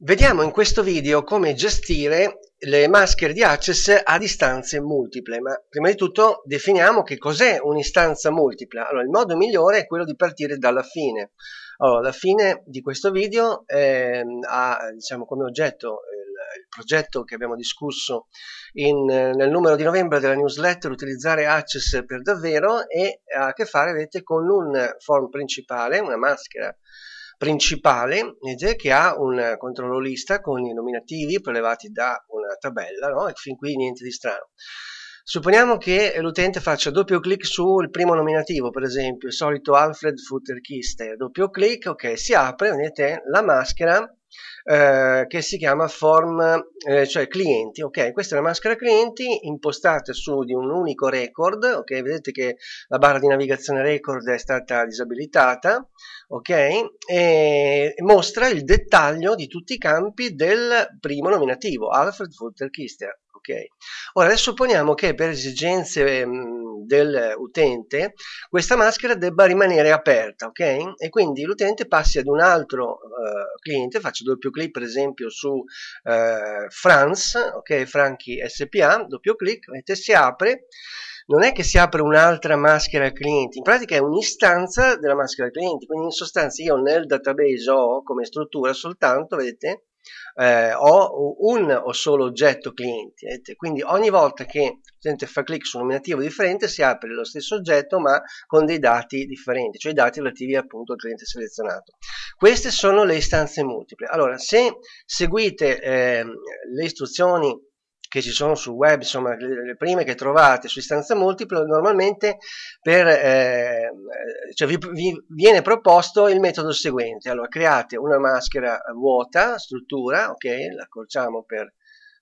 Vediamo in questo video come gestire le maschere di access a distanze multiple, ma prima di tutto definiamo che cos'è un'istanza multipla. Allora, il modo migliore è quello di partire dalla fine. Allora, la fine di questo video eh, ha diciamo, come oggetto il, il, progetto che abbiamo discusso in, nel numero di novembre della newsletter utilizzare access per davvero e ha a che fare vedete, con un form principale, una maschera principale eh, che ha un controllo lista con i nominativi prelevati da una tabella no? e fin qui niente di strano. Supponiamo che l'utente faccia doppio clic sul primo nominativo, per esempio il solito Alfred Futterkiste, doppio clic, ok, si apre, vedete la maschera eh, che si chiama form, eh, cioè clienti, ok? Questa è una maschera clienti impostata su di un unico record, ok? Vedete che la barra di navigazione record è stata disabilitata, ok? E mostra il dettaglio di tutti i campi del primo nominativo, Alfred Futter Kister. Okay. Ora, adesso supponiamo che per esigenze ehm, dell'utente questa maschera debba rimanere aperta, ok? E quindi l'utente passi ad un altro uh, cliente, faccio doppio clic per esempio su uh, France, ok? Franchi SPA, doppio clic, vedete si apre, non è che si apre un'altra maschera al cliente, in pratica è un'istanza della maschera al cliente, quindi in sostanza io nel database ho come struttura soltanto, vedete, eh, ho un o solo oggetto cliente. Eh, quindi ogni volta che l'utente fa clic su un nominativo differente si apre lo stesso oggetto ma con dei dati differenti, cioè i dati relativi appunto al cliente selezionato. Queste sono le istanze multiple. Allora, se seguite eh, le istruzioni che ci sono sul web, insomma le prime che trovate su istanza multiplo, normalmente per, eh, cioè vi, vi, viene proposto il metodo seguente. Allora create una maschera vuota, struttura, ok, la accorciamo per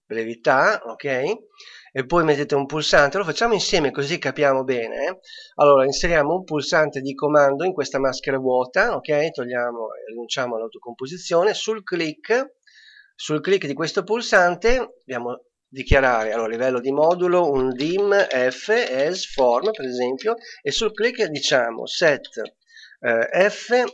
brevità, ok, e poi mettete un pulsante, lo facciamo insieme così capiamo bene. Eh? Allora inseriamo un pulsante di comando in questa maschera vuota, ok, togliamo, rinunciamo all'autocomposizione, sul click, sul clic di questo pulsante abbiamo dichiarare allora, a livello di modulo un dim f as form per esempio e sul click diciamo set eh, f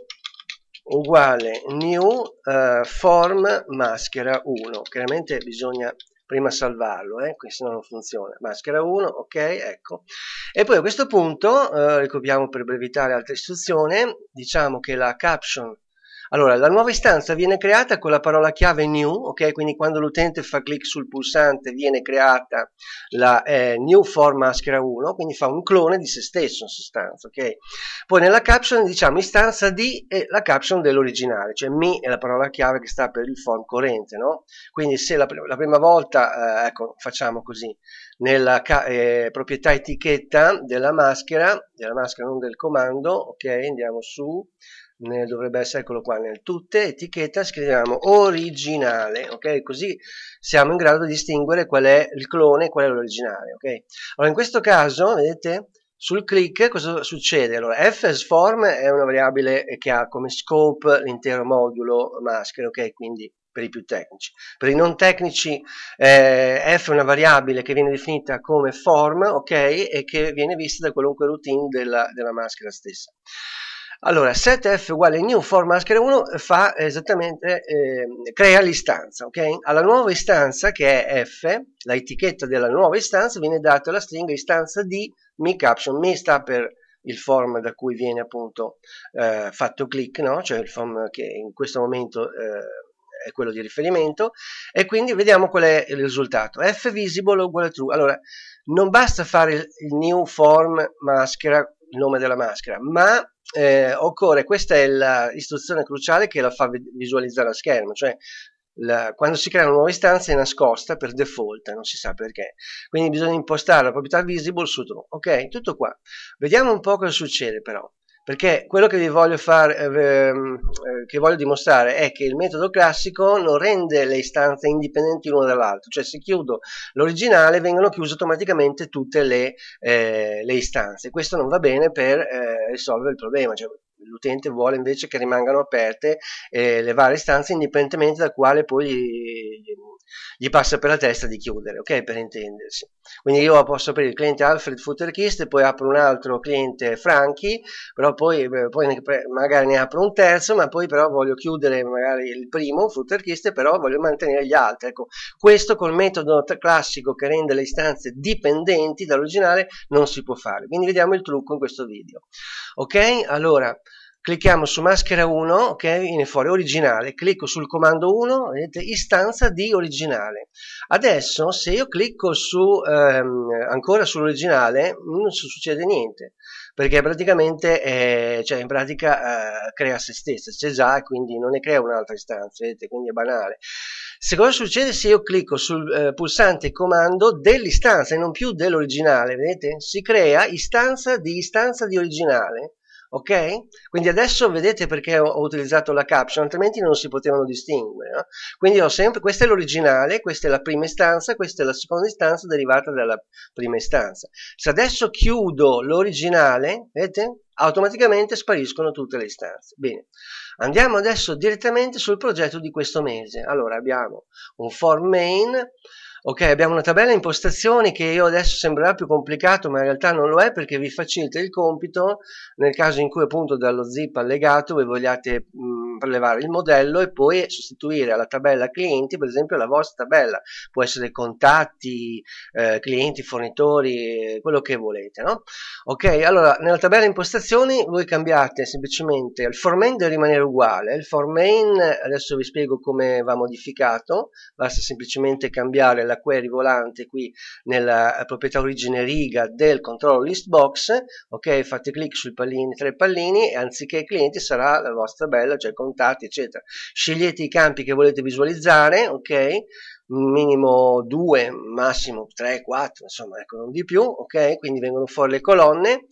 uguale new eh, form maschera 1 chiaramente bisogna prima salvarlo eh, questo non funziona maschera 1 ok ecco e poi a questo punto eh, ricopiamo per brevità altre istruzioni diciamo che la caption allora, la nuova istanza viene creata con la parola chiave new, ok? Quindi quando l'utente fa clic sul pulsante viene creata la eh, new form maschera 1, quindi fa un clone di se stesso in sostanza, ok? Poi nella caption diciamo istanza di e la caption dell'originale, cioè mi è la parola chiave che sta per il form corrente, no? Quindi se la, la prima volta, eh, ecco, facciamo così, nella eh, proprietà etichetta della maschera, della maschera non del comando, ok? Andiamo su ne dovrebbe essere eccolo qua nel tutte etichetta scriviamo originale ok così siamo in grado di distinguere qual è il clone e qual è l'originale ok allora in questo caso vedete sul click cosa succede? Allora, fsform è una variabile che ha come scope l'intero modulo maschera, ok? Quindi per i più tecnici. Per i non tecnici eh, f è una variabile che viene definita come form, ok? E che viene vista da qualunque routine della, della maschera stessa. Allora, set f uguale new for maschera 1 fa esattamente, eh, crea l'istanza, ok? Alla nuova istanza che è f, la etichetta della nuova istanza viene data la stringa istanza di mi caption, mi sta per il form da cui viene appunto eh, fatto click, no? Cioè il form che in questo momento eh, è quello di riferimento e quindi vediamo qual è il risultato. f visible uguale true. Allora, non basta fare il new form maschera, il nome della maschera, ma eh, occorre, questa è l'istruzione cruciale che la fa visualizzare a schermo, cioè la, quando si crea una nuova istanza è nascosta per default, non si sa perché. Quindi bisogna impostare la proprietà visible su true. Ok, tutto qua. Vediamo un po' cosa succede però perché quello che vi voglio, far, ehm, eh, che voglio dimostrare è che il metodo classico non rende le istanze indipendenti l'una dall'altra, cioè se chiudo l'originale vengono chiuse automaticamente tutte le, eh, le, istanze, questo non va bene per eh, risolvere il problema, cioè, l'utente vuole invece che rimangano aperte eh, le varie istanze indipendentemente da quale poi gli passa per la testa di chiudere, ok? Per intendersi. Quindi io posso aprire il cliente Alfred Futterkist, poi apro un altro cliente Franchi, però poi, eh, poi ne magari ne apro un terzo, ma poi però voglio chiudere magari il primo Futterkist, però voglio mantenere gli altri. Ecco, questo col metodo classico che rende le istanze dipendenti dall'originale non si può fare. Quindi vediamo il trucco in questo video. Ok? Allora clicchiamo su maschera 1, ok, viene fuori originale, clicco sul comando 1, vedete, istanza di originale. Adesso se io clicco su, ehm, ancora sull'originale non succede niente, perché praticamente, eh, cioè in pratica eh, crea se stessa, c'è già e quindi non ne crea un'altra istanza, vedete, quindi è banale. Se cosa succede se io clicco sul eh, pulsante comando dell'istanza e non più dell'originale, vedete, si crea istanza di istanza di originale, ok? Quindi adesso vedete perché ho, ho, utilizzato la caption, altrimenti non si potevano distinguere, no? Quindi ho sempre, questa è l'originale, questa è la prima istanza, questa è la seconda istanza derivata dalla prima istanza. Se adesso chiudo l'originale, vedete? automaticamente spariscono tutte le istanze. Bene, andiamo adesso direttamente sul progetto di questo mese. Allora abbiamo un form main, Ok, abbiamo una tabella impostazioni che io adesso sembrerà più complicato, ma in realtà non lo è perché vi facilita il compito nel caso in cui appunto dallo zip allegato voi vogliate mh, prelevare il modello e poi sostituire alla tabella clienti, per esempio, la vostra tabella, può essere contatti, eh, clienti, fornitori, quello che volete. No? Ok, allora nella tabella impostazioni voi cambiate semplicemente il for main deve rimanere uguale, il for main adesso vi spiego come va modificato, basta semplicemente cambiare la query volante qui nella eh, proprietà origine riga del controllo list box, ok, fate clic sui pallini, tre pallini e anziché clienti sarà la vostra tabella, cioè il contatti, eccetera. Scegliete i campi che volete visualizzare, ok? Minimo 2, massimo 3, 4, insomma, ecco, non di più, ok? Quindi vengono fuori le colonne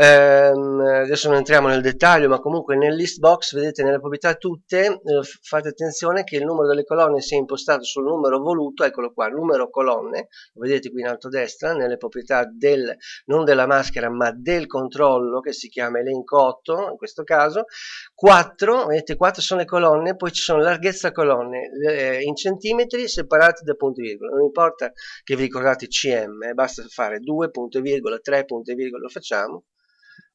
ehm, adesso non entriamo nel dettaglio ma comunque nel list box vedete nelle proprietà tutte eh, fate attenzione che il numero delle colonne sia impostato sul numero voluto eccolo qua numero colonne lo vedete qui in alto a destra nelle proprietà del non della maschera ma del controllo che si chiama elenco 8 in questo caso 4 vedete 4 sono le colonne poi ci sono larghezza colonne eh, in centimetri separati da punti virgola non importa che vi ricordate cm eh, basta fare 2 punto virgola 3 punto virgola lo facciamo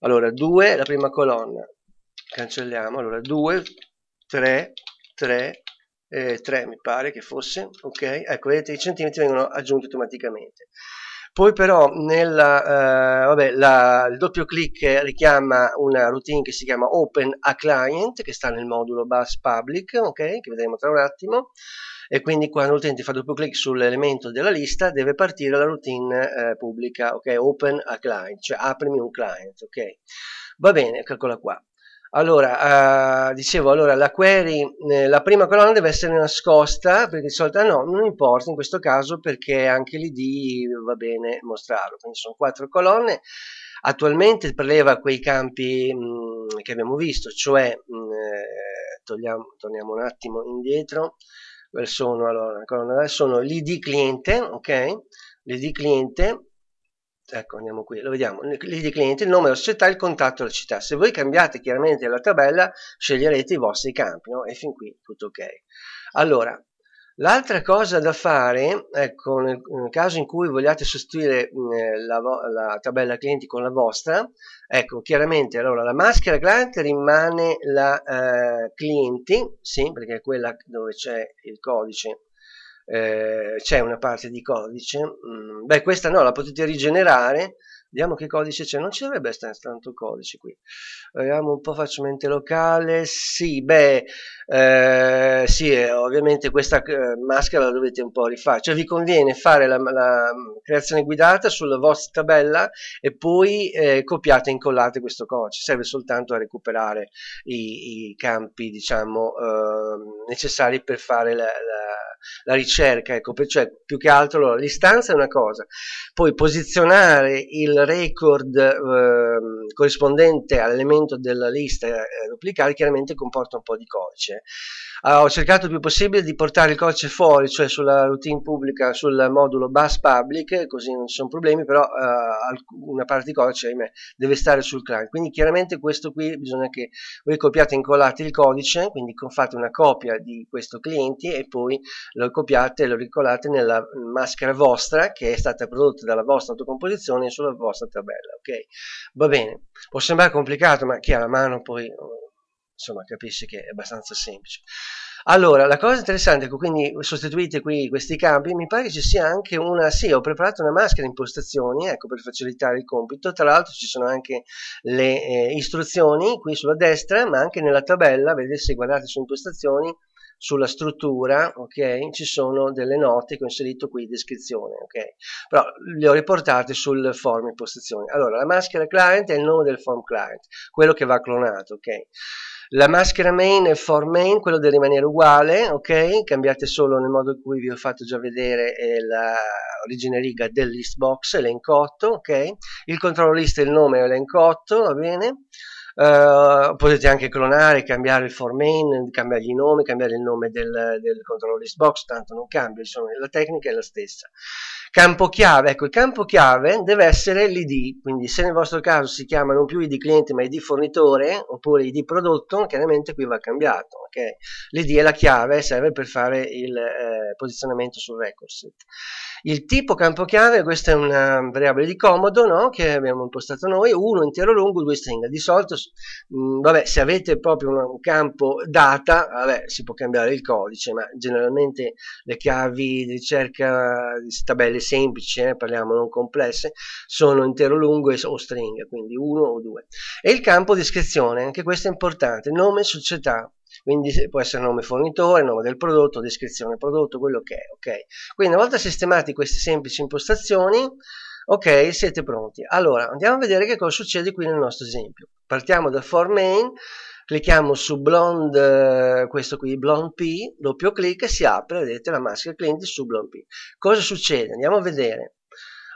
allora 2 la prima colonna cancelliamo allora 2 3 3 eh, 3 mi pare che fosse ok ecco vedete i centimetri vengono aggiunti automaticamente poi però nella, eh, vabbè, la, il doppio clic richiama una routine che si chiama open a client che sta nel modulo bus public ok che vedremo tra un attimo e quindi quando l'utente fa doppio clic sull'elemento della lista deve partire la routine eh, pubblica, ok? Open a client, cioè aprimi un client, ok? Va bene, eccola qua. Allora, eh, dicevo, allora la query, eh, la prima colonna deve essere nascosta, perché di solito ah, no, non importa in questo caso perché anche l'ID va bene mostrarlo, quindi sono quattro colonne, attualmente preleva quei campi mh, mm, che abbiamo visto, cioè, mh, mm, eh, togliamo, torniamo un attimo indietro, Ecco, sono, allora, ancora sono l'id cliente, ok? L'id cliente, ecco andiamo qui, lo vediamo, l'id cliente, il nome della società, il contatto della città. Se voi cambiate chiaramente la tabella sceglierete i vostri campi, no? E fin qui tutto ok. Allora, L'altra cosa da fare, ecco, nel, caso in cui vogliate sostituire mh, eh, la, la, tabella clienti con la vostra, ecco, chiaramente allora la maschera client rimane la eh, clienti, sì, perché è quella dove c'è il codice, eh, c'è una parte di codice, mh, beh questa no, la potete rigenerare, Vediamo che codice c'è, non ci dovrebbe essere tanto codice qui. Vediamo un po' facilmente locale, sì, beh, eh, sì, eh, ovviamente questa eh, maschera la dovete un po' rifare, cioè vi conviene fare la, la mm, creazione guidata sulla vostra tabella e poi eh, copiate e incollate questo codice, serve soltanto a recuperare i, i campi, diciamo, ehm, necessari per fare la, la la ricerca, ecco, cioè più che altro l'istanza è una cosa, poi posizionare il record eh, corrispondente all'elemento della lista eh, duplicare chiaramente comporta un po' di codice. Allora, ah, ho cercato il più possibile di portare il codice fuori, cioè sulla routine pubblica, sul modulo bus public, così non ci sono problemi, però eh, una parte di codice ahimè, deve stare sul client, quindi chiaramente questo qui bisogna che voi copiate e incollate il codice, quindi fate una copia di questo cliente e poi lo copiate e lo ricolate nella maschera vostra che è stata prodotta dalla vostra autocomposizione sulla vostra tabella, ok? Va bene, può sembrare complicato, ma chi ha la mano poi oh, insomma capisce che è abbastanza semplice. Allora, la cosa interessante è che quindi sostituite qui questi campi, mi pare che ci sia anche una, sì, ho preparato una maschera impostazioni, ecco, per facilitare il compito, tra l'altro ci sono anche le eh, istruzioni qui sulla destra, ma anche nella tabella, vedete se guardate su impostazioni, sulla struttura, ok? Ci sono delle note che ho inserito qui in descrizione, ok? Però le ho riportate sul form impostazioni. Allora, la maschera client è il nome del form client, quello che va clonato, ok? La maschera main e form main, quello deve rimanere uguale, ok? Cambiate solo nel modo in cui vi ho fatto già vedere l'origine riga del list box, elenco 8, ok? Il controllo list è il nome elenco 8, va bene? Eh, potete anche clonare, cambiare il for main, cambiargli i nomi, cambiare il nome del, del controllo box, tanto non cambia, insomma, la tecnica è la stessa. Campo chiave, ecco, il campo chiave deve essere l'ID, quindi se nel vostro caso si chiama non più ID cliente ma ID fornitore oppure ID prodotto, chiaramente qui va cambiato che l'ID è la chiave serve per fare il eh, posizionamento sul record set. Il tipo campo chiave, questa è una variabile di comodo no? che abbiamo impostato noi, uno intero lungo, due stringa. Di solito, mh, mm, vabbè, se avete proprio un, un campo data, vabbè, si può cambiare il codice, ma generalmente le chiavi di ricerca di tabelle semplici, eh, parliamo non complesse, sono intero lungo e, o stringa, quindi uno o due E il campo descrizione, anche questo è importante, nome, società, quindi può essere nome fornitore, nome del prodotto, descrizione prodotto, quello che è, ok? Quindi una volta sistemati queste semplici impostazioni, ok, siete pronti. Allora, andiamo a vedere che cosa succede qui nel nostro esempio. Partiamo da form main, clicchiamo su blonde, questo qui, blonde P, doppio clic e si apre, vedete, la maschera cliente su blonde P. Cosa succede? Andiamo a vedere.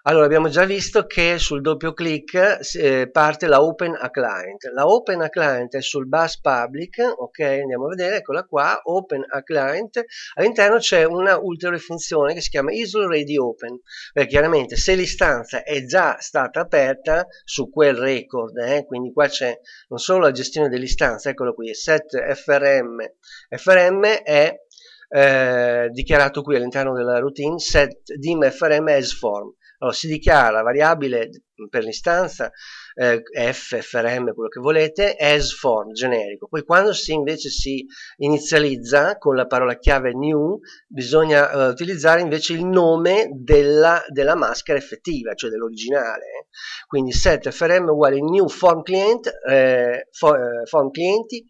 Allora, abbiamo già visto che sul doppio clic eh, parte la Open a Client. La Open a Client è sul bus public, ok? Andiamo a vedere, eccola qua, Open a Client. All'interno c'è una ulteriore funzione che si chiama ISO Ready Open, perché chiaramente se l'istanza è già stata aperta su quel record, eh, quindi qua c'è non solo la gestione dell'istanza, eccolo qui, set FRM. FRM è eh, dichiarato qui all'interno della routine set dim frm as form allora, si dichiara la variabile per l'istanza eh, f, frm, quello che volete, as form, generico. Poi quando si invece si inizializza con la parola chiave new, bisogna eh, utilizzare invece il nome della, della maschera effettiva, cioè dell'originale. Eh. Quindi set frm uguale new form client, eh, for, eh, form clienti,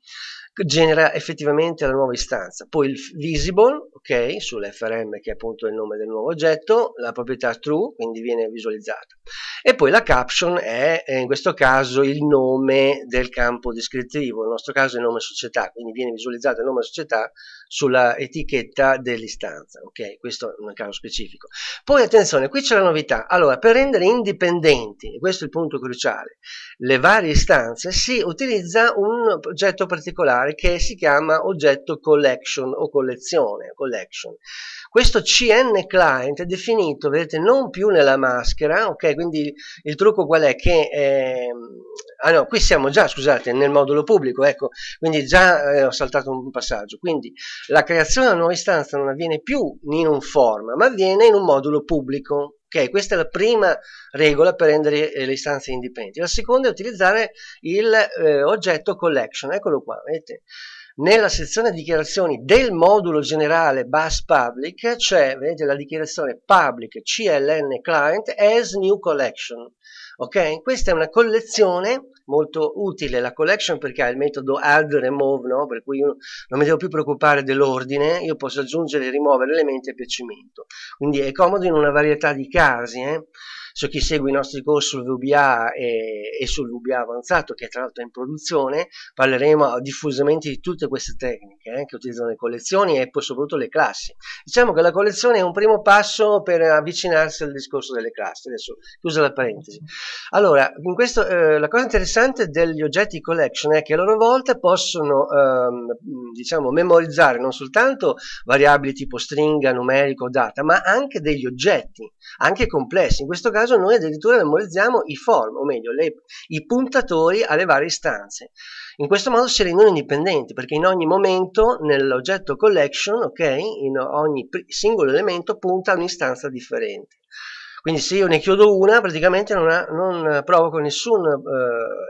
genera effettivamente la nuova istanza. Poi il visible, ok, sull'FRM che è appunto il nome del nuovo oggetto, la proprietà true, quindi viene visualizzata. E poi la caption è eh, in questo caso il nome del campo descrittivo, nel nostro caso è il nome società, quindi viene visualizzato il nome società sulla etichetta dell'istanza, ok? Questo è un caso specifico. Poi attenzione, qui c'è la novità. Allora, per rendere indipendenti, e questo è il punto cruciale, le varie istanze, si utilizza un oggetto particolare che si chiama oggetto collection o collezione, collection. Questo CN client è definito, vedete, non più nella maschera, ok? Quindi il trucco qual è? Che eh, ah no, qui siamo già, scusate, nel modulo pubblico, ecco, quindi già eh, ho saltato un passaggio. Quindi la creazione della nuova istanza non avviene più in un form, ma avviene in un modulo pubblico. Ok, questa è la prima regola per rendere eh, le istanze indipendenti. La seconda è utilizzare il eh, oggetto collection, eccolo qua, vedete? Nella sezione dichiarazioni del modulo generale bus public c'è, vedete, la dichiarazione public cln client as new collection ok? Questa è una collezione molto utile, la collection perché ha il metodo add remove, no? Per cui io non mi devo più preoccupare dell'ordine, io posso aggiungere e rimuovere elementi a piacimento. Quindi è comodo in una varietà di casi, eh? su chi segue i nostri corsi sul VBA e, e sul VBA avanzato, che tra l'altro è in produzione, parleremo ah, diffusamente di tutte queste tecniche eh, che utilizzano le collezioni e poi soprattutto le classi. Diciamo che la collezione è un primo passo per avvicinarsi al discorso delle classi. Adesso chiusa la parentesi. Allora, questo, eh, la cosa interessante degli oggetti collection è che a loro volta possono ehm, diciamo, memorizzare non soltanto variabili tipo stringa, numerico, data, ma anche degli oggetti, anche complessi. In questo caso caso noi addirittura memorizziamo i form, o meglio, le, i puntatori alle varie istanze. In questo modo si rendono indipendenti, perché in ogni momento nell'oggetto collection, ok, in ogni singolo elemento punta a un'istanza differente. Quindi se io ne chiudo una, praticamente non, ha, non provoco nessun eh,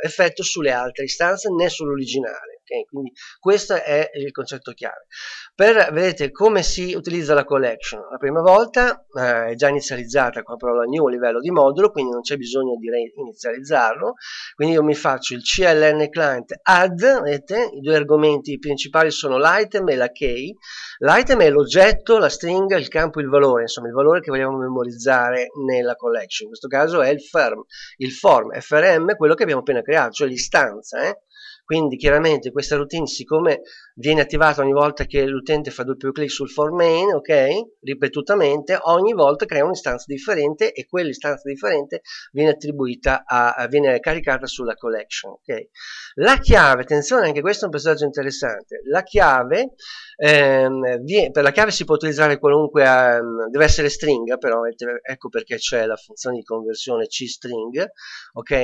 effetto sulle altre istanze né sull'originale. Okay? Quindi questo è il concetto chiave. Per vedete come si utilizza la collection. La prima volta eh, è già inizializzata con la parola new a livello di modulo, quindi non c'è bisogno di inizializzarlo. Quindi io mi faccio il CLN client add, vedete, i due argomenti principali sono l'item e la key. L'item è l'oggetto, la stringa, il campo, il valore, insomma il valore che vogliamo memorizzare nella collection. In questo caso è il firm, il form, frm, quello che abbiamo appena creato, cioè l'istanza. Eh? quindi chiaramente questa routine siccome viene attivata ogni volta che l'utente fa doppio clic sul for main ok ripetutamente ogni volta crea un'istanza differente e quell'istanza differente viene attribuita a, viene caricata sulla collection ok la chiave attenzione anche questo è un passaggio interessante la chiave ehm, viene, per la chiave si può utilizzare qualunque ehm, deve essere stringa però eh, ecco perché c'è la funzione di conversione c string ok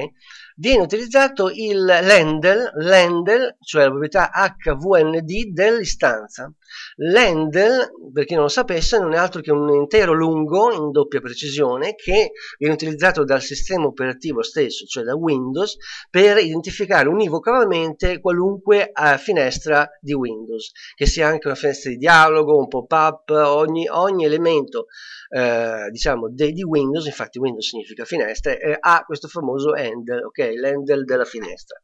viene utilizzato il l'handle handle, cioè la proprietà HVND dell'istanza. L'handle, per chi non lo sapesse, non è altro che un intero lungo in doppia precisione che viene utilizzato dal sistema operativo stesso, cioè da Windows, per identificare univocamente qualunque eh, finestra di Windows, che sia anche una finestra di dialogo, un pop-up, ogni, ogni, elemento eh, diciamo de, di Windows, infatti Windows significa finestra, eh, ha questo famoso handle, ok? L'handle della finestra.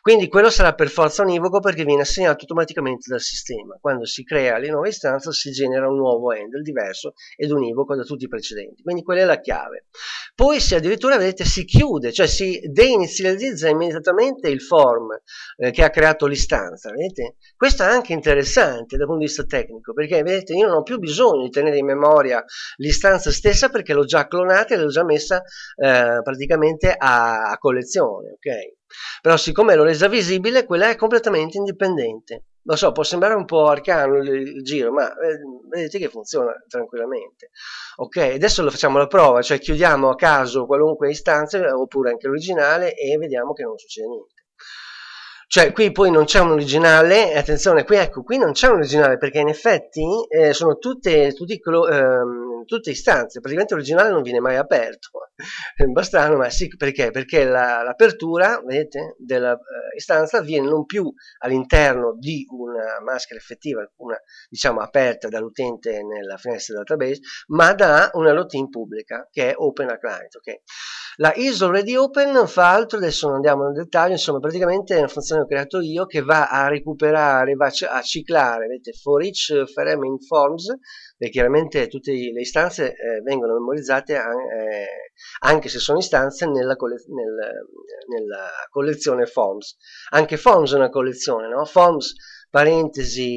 Quindi quello sarà per forza univoco perché viene assegnato automaticamente dal sistema. Quando si crea le nuove istanze, si genera un nuovo handle diverso ed univoco da tutti i precedenti. Quindi quella è la chiave. Poi se addirittura vedete si chiude, cioè si deinizializza immediatamente il form eh, che ha creato l'istanza. Vedete? Questo è anche interessante dal punto di vista tecnico, perché vedete io non ho più bisogno di tenere in memoria l'istanza stessa perché l'ho già clonata e l'ho già messa eh, praticamente a, a collezione. ok? però siccome l'ho resa visibile quella è completamente indipendente lo so, può sembrare un po' arcano il, il giro, ma eh, vedete che funziona tranquillamente. Ok, adesso lo facciamo la prova, cioè chiudiamo a caso qualunque istanza, oppure anche l'originale, e vediamo che non succede niente. Cioè, qui poi non c'è un originale, attenzione, qui, ecco, qui non c'è un originale perché in effetti eh, sono tutte, tutti, ehm, tutte, istanze, praticamente l'originale non viene mai aperto. Sembra strano, ma sì, perché? Perché la, l'apertura, vedete, dell'istanza eh, viene non più all'interno di una maschera effettiva, una, diciamo, aperta dall'utente nella finestra database, ma da una routine pubblica che è open a client, ok? La ISO Ready Open non fa altro, adesso non andiamo nel dettaglio, insomma, praticamente è una funzione ho creato io che va a recuperare, va a ciclare, vedete, for each eh, frame in forms, perché chiaramente tutte le istanze eh, vengono memorizzate an eh, anche se sono istanze nella, coll nel, nella collezione forms. Anche forms è una collezione, no? Forms parentesi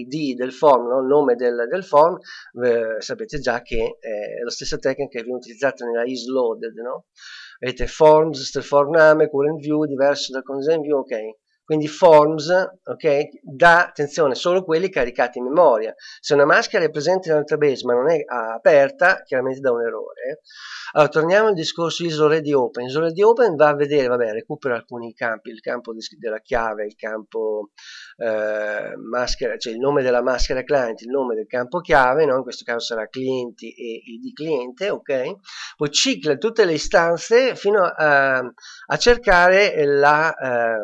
id del form, no? il nome del, del form, eh, sapete già che eh, è la stessa tecnica che viene utilizzata nella isloaded, no? Vedete forms, form name, current view, diverso dal consent view, ok. Quindi forms, ok, da, attenzione, solo quelli caricati in memoria. Se una maschera è presente nel database ma non è aperta, chiaramente dà un errore. Allora, torniamo al discorso IsoReady Open. IsoReady Open va a vedere, vabbè, recupera alcuni campi, il campo della chiave, il campo eh, maschera, cioè il nome della maschera client, il nome del campo chiave, no? in questo caso sarà clienti e id cliente, ok? Poi cicla tutte le istanze fino a, a cercare la... Eh,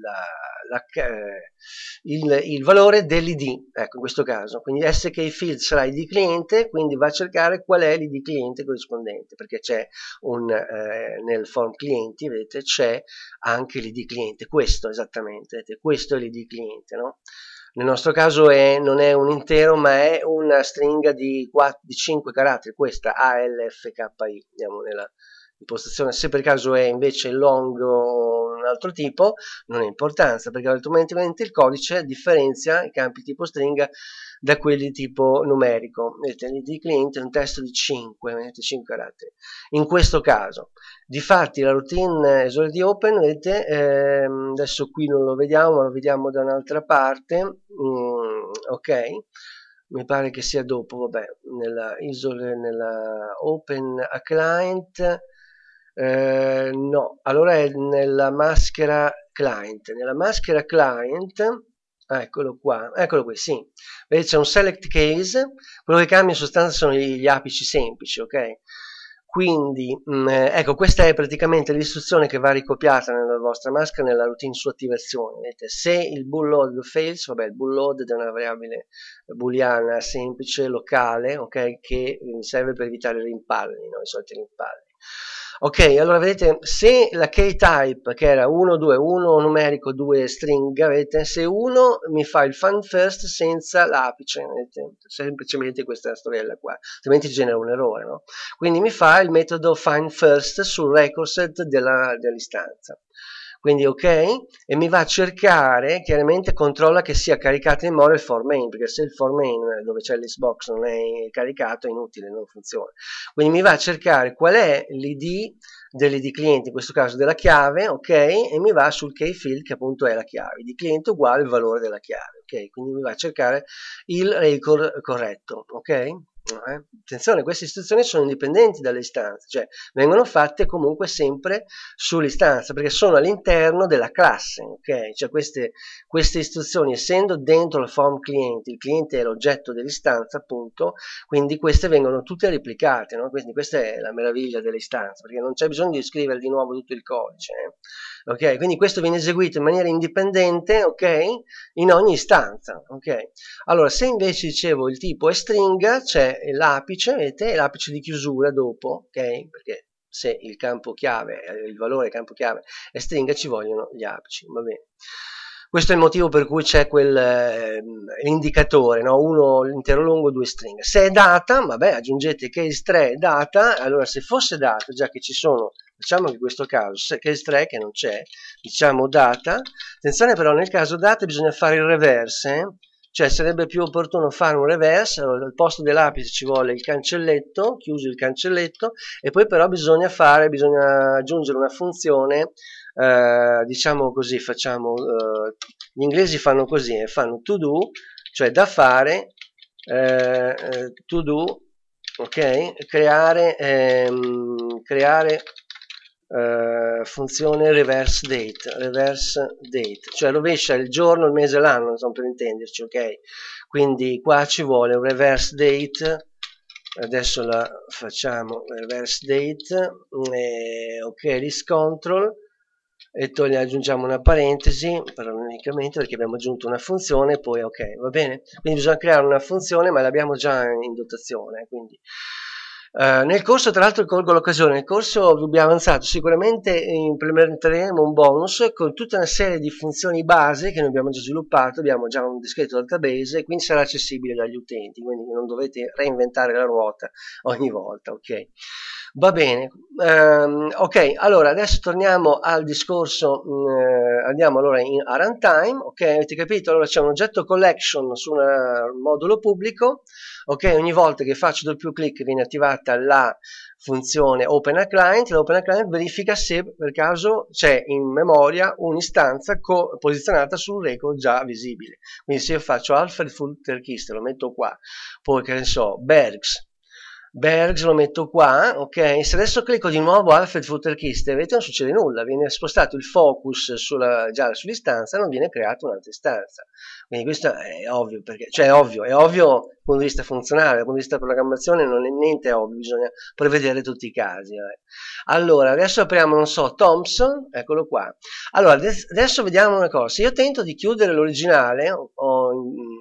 la, la, eh, il, il, valore dell'ID, ecco in questo caso, quindi SK field sarà ID cliente, quindi va a cercare qual è l'ID cliente corrispondente, perché c'è un, eh, nel form clienti, vedete, c'è anche l'ID cliente, questo esattamente, vedete, questo è l'ID cliente, no? Nel nostro caso è, non è un intero, ma è una stringa di, 4, di 5 caratteri, questa ALFKI, andiamo nella impostazione. Se per caso è invece long o un altro tipo, non ha importanza perché automaticamente il codice differenzia i campi tipo stringa da quelli tipo numerico. Vedete, l'ID cliente è un testo di 5, vedete, 5 caratteri. In questo caso, difatti la routine esole di open, vedete, ehm, adesso qui non lo vediamo, ma lo vediamo da un'altra parte, mm, ok, mi pare che sia dopo, vabbè, nella isole, nella open a client, eh, no, allora è nella maschera client. Nella maschera client, ah, eccolo qua, eccolo qui, sì. Vedete c'è un select case, quello che cambia in sostanza sono gli apici semplici, ok? Quindi, mh, mm, eh, ecco, questa è praticamente l'istruzione che va ricopiata nella vostra maschera nella routine su attivazione. Vedete, se il bull load fails, vabbè, il bull load è una variabile booleana semplice, locale, ok? Che mm, serve per evitare rimpalli, no? i soliti rimpalli. Ok, allora vedete, se la key type, che era 1, 2, 1 numerico, 2 stringa, vedete, se 1 mi fa il find first senza l'apice, vedete, semplicemente questa storiella qua, altrimenti genera un errore, no? Quindi mi fa il metodo find first sul record set dell'istanza. Dell quindi ok e mi va a cercare chiaramente controlla che sia caricato in memoria il for main perché se il for main dove c'è l'Xbox non è caricato è inutile non funziona quindi mi va a cercare qual è l'id dell'id cliente in questo caso della chiave ok e mi va sul key field che appunto è la chiave id cliente uguale il valore della chiave ok quindi mi va a cercare il record corretto ok eh, attenzione, cioè, queste istruzioni sono indipendenti dalle istanze, cioè vengono fatte comunque sempre sull'istanza, perché sono all'interno della classe, ok? Cioè queste, queste istruzioni, essendo dentro il form cliente, il cliente è l'oggetto dell'istanza, appunto, quindi queste vengono tutte replicate, no? Quindi questa è la meraviglia dell'istanza, perché non c'è bisogno di scrivere di nuovo tutto il codice, eh? ok? Quindi questo viene eseguito in maniera indipendente, ok? In ogni istanza, ok? Allora, se invece dicevo il tipo è stringa, c'è l'apice, vedete, e l'apice di chiusura dopo, ok? Perché se il campo chiave, eh, il valore campo chiave è stringa, ci vogliono gli apici, va bene. Questo è il motivo per cui c'è quell'indicatore, ehm, eh, no? uno l'intero lungo, due stringhe. Se è data, vabbè, aggiungete case 3 data, allora se fosse data, già che ci sono, diciamo che in questo caso, case 3 che non c'è, diciamo data, attenzione però nel caso data bisogna fare il reverse, eh? cioè sarebbe più opportuno fare un reverse, al posto dell'apice ci vuole il cancelletto, chiuso il cancelletto, e poi però bisogna fare, bisogna aggiungere una funzione, eh, diciamo così, facciamo, eh, gli inglesi fanno così, eh, fanno to do, cioè da fare, eh, eh to do, ok, creare, ehm, creare eh, funzione reverse date, reverse date, cioè rovescia il giorno, il mese e l'anno, insomma, per intenderci, ok? Quindi qua ci vuole un reverse date, adesso la facciamo reverse date, eh, ok, list control, e poi aggiungiamo una parentesi, ironicamente, perché abbiamo aggiunto una funzione, poi ok, va bene? Quindi bisogna creare una funzione, ma l'abbiamo già in dotazione, quindi... Eh, nel corso, tra l'altro colgo l'occasione, nel corso Ruby avanzato sicuramente implementeremo un bonus con tutta una serie di funzioni base che noi abbiamo già sviluppato, abbiamo già un discreto database, quindi sarà accessibile dagli utenti, quindi non dovete reinventare la ruota ogni volta, ok? Va bene, um, ok, allora adesso torniamo al discorso, mh, mm, eh, andiamo allora in runtime, ok, avete capito? Allora c'è un oggetto collection su un modulo pubblico, ok ogni volta che faccio doppio clic viene attivata la funzione open a client l'open a client verifica se per caso c'è in memoria un'istanza posizionata sul record già visibile quindi se io faccio Alfred Fulterchiste lo metto qua poi che ne so Bergs Bergs lo metto qua, ok? Se adesso clicco di nuovo Alfred Futterkiste, vedete non succede nulla, viene spostato il focus sulla, già sull'istanza, non viene creata un'altra istanza. Quindi questo è ovvio, perché, cioè è ovvio, è ovvio dal punto di vista funzionale, dal punto di vista programmazione non è niente ovvio, bisogna prevedere tutti i casi. Eh. Allora, adesso apriamo, non so, Thompson, eccolo qua. Allora, adesso vediamo una cosa, io tento di chiudere l'originale, ho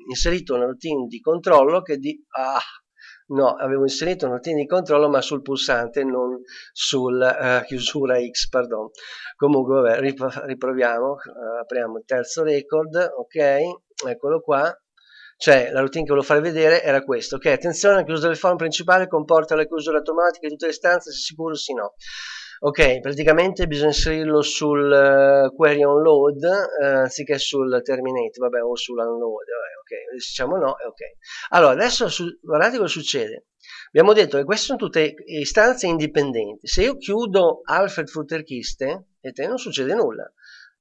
inserito una routine di controllo che di... Ah, No, avevo inserito una routine di controllo ma sul pulsante, non sulla uh, eh, chiusura X, pardon. Comunque, vabbè, rip- riproviamo, uh, apriamo il terzo record, ok, eccolo qua. Cioè, la routine che volevo far vedere era questo. ok, attenzione, la chiusura del form principale comporta la chiusura automatica di tutte le stanze, se sicuro sì no. Ok, praticamente bisogna inserirlo sul uh, query onload uh, anziché sul terminate, vabbè, o sull'unload, ok, diciamo no, è ok. Allora, adesso su, guardate cosa succede. Abbiamo detto che queste sono tutte istanze indipendenti. Se io chiudo Alfred Futterchiste, vedete, te non succede nulla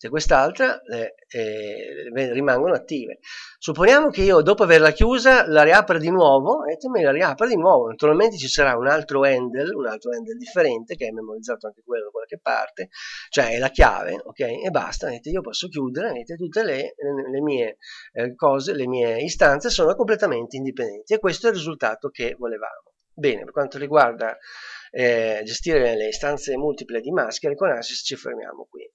se quest'altra eh, eh, rimangono attive. Supponiamo che io dopo averla chiusa la riapra di nuovo e me la riapra di nuovo, naturalmente ci sarà un altro handle, un altro handle differente che è memorizzato anche quello da qualche parte, cioè è la chiave, ok? E basta, io posso chiudere, tutte le, le mie eh, cose, le mie istanze sono completamente indipendenti e questo è il risultato che volevamo. Bene, per quanto riguarda eh, gestire le istanze multiple di maschere con ASIS ci fermiamo qui.